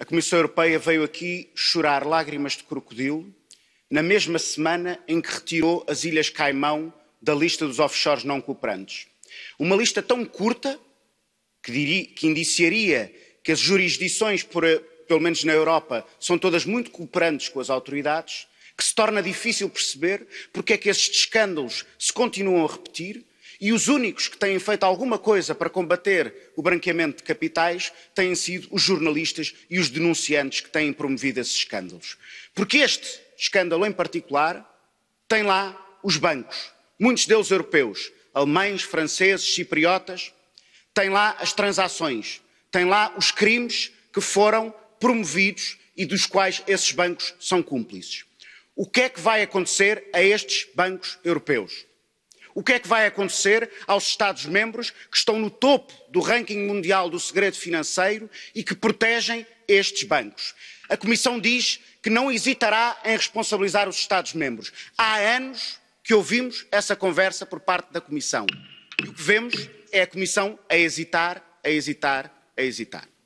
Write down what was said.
A Comissão Europeia veio aqui chorar lágrimas de crocodilo na mesma semana em que retirou as Ilhas Caimão da lista dos offshores não cooperantes. Uma lista tão curta que, diria, que indiciaria que as jurisdições, por, eh, pelo menos na Europa, são todas muito cooperantes com as autoridades, que se torna difícil perceber porque é que estes escândalos se continuam a repetir e os únicos que têm feito alguma coisa para combater o branqueamento de capitais têm sido os jornalistas e os denunciantes que têm promovido esses escândalos. Porque este escândalo em particular tem lá os bancos, muitos deles europeus, alemães, franceses, cipriotas, tem lá as transações, tem lá os crimes que foram promovidos e dos quais esses bancos são cúmplices. O que é que vai acontecer a estes bancos europeus? O que é que vai acontecer aos Estados-membros que estão no topo do ranking mundial do segredo financeiro e que protegem estes bancos? A Comissão diz que não hesitará em responsabilizar os Estados-membros. Há anos que ouvimos essa conversa por parte da Comissão. E o que vemos é a Comissão a hesitar, a hesitar, a hesitar.